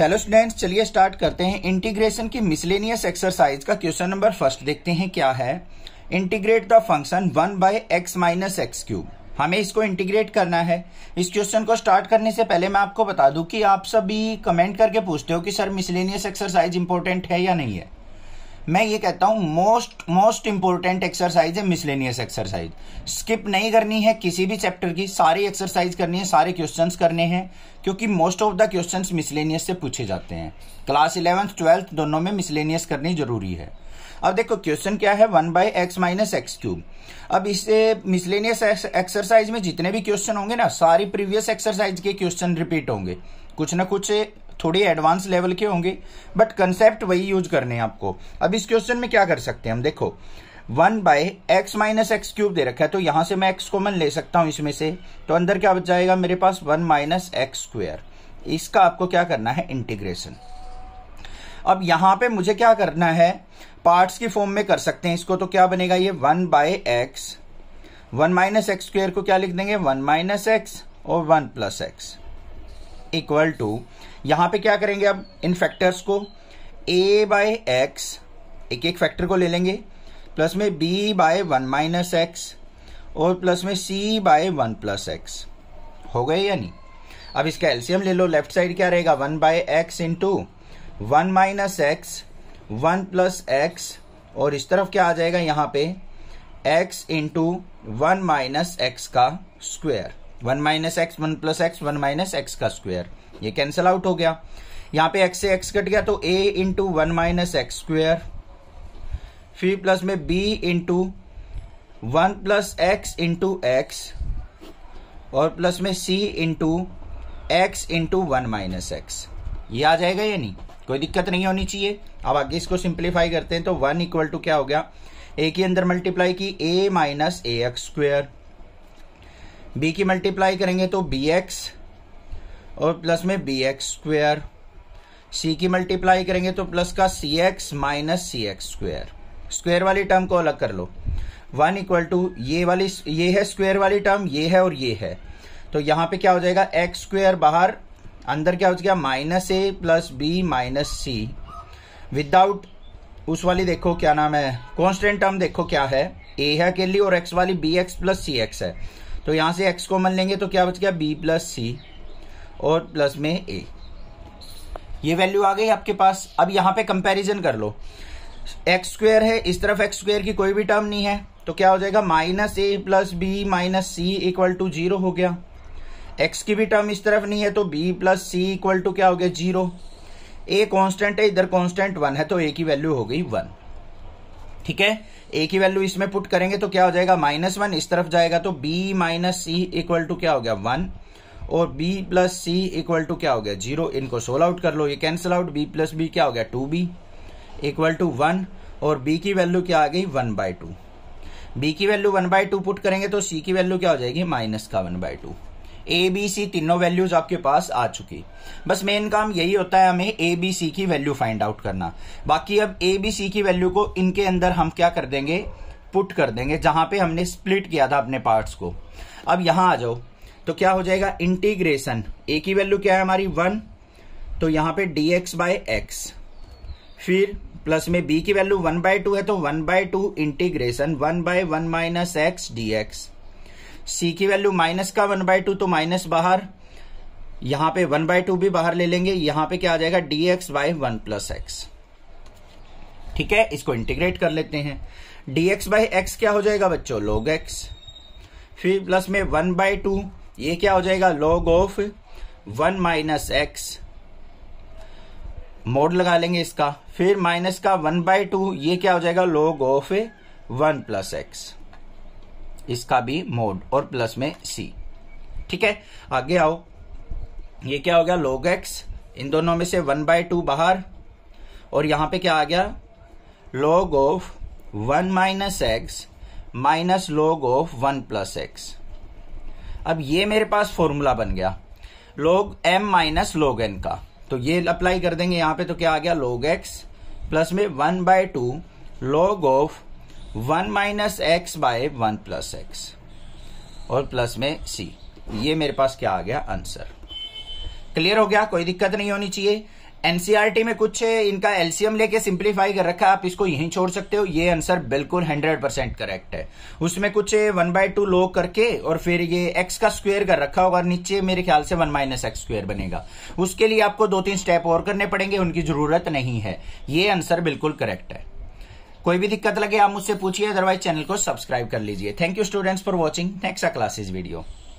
hello students चलिए start करते हैं इंटीग्रेशन की मिसलेनियस एक्सरसाइज का क्वेश्चन नंबर फर्स्ट देखते हैं क्या है integrate the function one by x minus x cube हमें इसको इंटीग्रेट करना है इस क्वेश्चन को स्टार्ट करने से पहले मैं आपको बता दूं कि आप सभी कमेंट करके पूछते हो कि सर मिसलेनियस एक्सरसाइज इंपॉर्टेंट है या नहीं है मैं ये कहता हूं मोस्ट मोस्ट इंपॉर्टेंट एक्सरसाइज है मिसलेनियस एक्सरसाइज स्किप नहीं करनी है किसी भी चैप्टर की सारी एक्सरसाइज करनी है सारे क्वेश्चंस करने हैं क्योंकि most of the questions miscellaneous से पूछे जाते हैं क्लास इलेवंथ ट्वेल्थ दोनों में मिसलेनियस करनी जरूरी है अब देखो क्वेश्चन क्या है one by x minus x cube अब इससे मिसलेनियस एक्सरसाइज में जितने भी क्वेश्चन होंगे ना सारी प्रीवियस एक्सरसाइज के क्वेश्चन रिपीट होंगे कुछ ना कुछ थोड़े एडवांस लेवल के होंगे बट कंसेप्ट वही यूज करने हैं आपको अब इस क्वेश्चन में क्या कर सकते हैं हम देखो one by x minus x cube दे रखा है तो यहां से मैं एक्स कॉमन ले सकता हूं इसमें से तो अंदर क्या बच जाएगा मेरे पास वन माइनस एक्स स्क्वेयर इसका आपको क्या करना है इंटीग्रेशन अब यहां पे मुझे क्या करना है पार्ट्स की फॉर्म में कर सकते हैं इसको तो क्या बनेगा ये one by x one minus x square को क्या लिख देंगे वन माइनस एक्स और one plus x equal to यहां पे क्या करेंगे अब इन फैक्टर्स को ए बाय एक्स एक एक फैक्टर को ले लेंगे प्लस में B by one minus x और प्लस में C by one plus x हो गए या नहीं अब इसका एल्सियम ले लो लेफ्ट साइड क्या रहेगा one by x into one minus x one plus x और इस तरफ क्या आ जाएगा यहां पे x into one minus x का square one minus x one plus x one minus x का स्क्वायर ये कैंसिल आउट हो गया यहां पे एक्स से एक्स कट गया तो A into one minus x square फिर प्लस में B into one plus x into x और प्लस में C into x into one minus x ये आ जाएगा या नहीं कोई दिक्कत नहीं होनी चाहिए अब आगे इसको सिंप्लीफाई करते हैं तो वन इक्वल टू क्या हो गया ए के अंदर मल्टीप्लाई की A minus A x square B की मल्टीप्लाई करेंगे तो बी एक्स और प्लस में बी एक्स स्क्वेयर सी की मल्टीप्लाई करेंगे तो प्लस का C x minus C x square square वाली टर्म को अलग कर लो वन इक्वल टू ये वाली ये है स्क्वेयर वाली टर्म ये है और ये है तो यहां पे क्या हो जाएगा एक्स स्क्वेयर बाहर अंदर क्या हो जाएगा minus A plus B minus C without उस वाली देखो क्या नाम है कॉन्स्टेंट टर्म देखो क्या है ए है अकेली और एक्स वाली B x plus C x है तो यहाँ से एक्स कॉमन लेंगे तो क्या बच गया बी प्लस सी और प्लस में ए ये वैल्यू आ गई आपके पास अब यहाँ पे कंपैरिजन कर लो एक्स स्क्वेयर है इस तरफ एक्स स्क्वेयर की कोई भी टर्म नहीं है तो क्या हो जाएगा minus A plus B minus C equal to zero हो गया एक्स की भी टर्म इस तरफ नहीं है तो B plus C equal to क्या हो गया जीरो ए कॉन्स्टेंट है इधर कॉन्स्टेंट वन है तो ए की वैल्यू हो गई वन ठीक है ए की वैल्यू इसमें पुट करेंगे तो क्या हो जाएगा माइनस वन इस तरफ जाएगा तो B minus C equal to क्या हो गया वन और B plus C equal to क्या हो गया जीरो इनको सोल आउट कर लो ये cancel out B plus B क्या हो गया two B equal to one और बी की वैल्यू क्या आ गई वन बाय टू बी की value one by two put करेंगे तो सी की वैल्यू क्या हो जाएगी माइनस का one by two A B C तीनों वैल्यूज आपके पास आ चुकी बस मेन काम यही होता है हमें ए बी सी की वैल्यू फाइंड आउट करना बाकी अब ए बी सी की वैल्यू को इनके अंदर हम क्या कर देंगे पुट कर देंगे जहां पे हमने स्प्लिट किया था अपने पार्ट्स को अब यहां आ जाओ तो क्या हो जाएगा इंटीग्रेशन ए की वैल्यू क्या है हमारी वन तो यहां पे डी एक्स बाय एक्स फिर प्लस में बी की वैल्यू वन बाय टू है तो one by two integration one by one minus x d x C की वैल्यू माइनस का वन बाय टू तो माइनस बाहर यहां पे वन बाय टू भी बाहर ले लेंगे यहां पे क्या आ जाएगा d x by one plus x ठीक है इसको इंटीग्रेट कर लेते हैं डी एक्स बाय एक्स क्या हो जाएगा बच्चों लॉग एक्स फिर प्लस में वन बाय टू ये क्या हो जाएगा log of one minus x mod लगा लेंगे इसका फिर माइनस का वन बाय टू ये क्या हो जाएगा log of one plus x इसका भी मोड और प्लस में सी ठीक है आगे आओ ये क्या हो गया लोग एक्स इन दोनों में से वन बाय टू बाहर और यहां पे क्या आ गया log of one minus x minus log of one plus x अब ये मेरे पास फॉर्मूला बन गया log m minus log n का तो ये अप्लाई कर देंगे यहां पे तो क्या आ गया log x प्लस में one by two log of one minus x by one plus x और प्लस में सी ये मेरे पास क्या आ गया आंसर क्लियर हो गया कोई दिक्कत नहीं होनी चाहिए एनसीआरटी में कुछ इनका एलसीएम लेके सिंप्लीफाई कर रखा है आप इसको यहीं छोड़ सकते हो ये आंसर बिल्कुल 100 परसेंट करेक्ट है उसमें कुछ वन बाय टू लो करके और फिर ये एक्स का स्क्वायर कर रखा होगा नीचे मेरे ख्याल से वन माइनस एक्स स्क्वायर बनेगा उसके लिए आपको दो तीन स्टेप और करने पड़ेंगे उनकी जरूरत नहीं है ये आंसर बिल्कुल करेक्ट है कोई भी दिक्कत लगे आप मुझसे पूछिए अदरवाइज चैनल को सब्सक्राइब कर लीजिए thank you students for watching next classes video